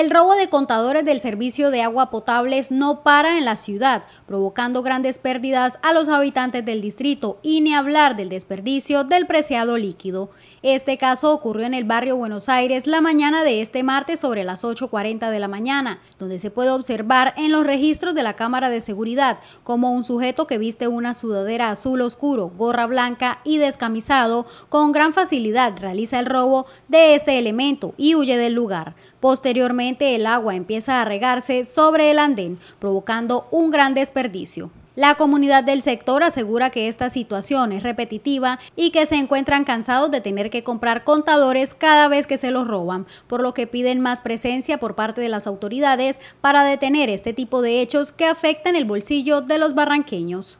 El robo de contadores del servicio de agua potable no para en la ciudad, provocando grandes pérdidas a los habitantes del distrito y ni hablar del desperdicio del preciado líquido. Este caso ocurrió en el barrio Buenos Aires la mañana de este martes sobre las 8.40 de la mañana, donde se puede observar en los registros de la Cámara de Seguridad como un sujeto que viste una sudadera azul oscuro, gorra blanca y descamisado, con gran facilidad realiza el robo de este elemento y huye del lugar. Posteriormente, el agua empieza a regarse sobre el andén, provocando un gran desperdicio. La comunidad del sector asegura que esta situación es repetitiva y que se encuentran cansados de tener que comprar contadores cada vez que se los roban, por lo que piden más presencia por parte de las autoridades para detener este tipo de hechos que afectan el bolsillo de los barranqueños.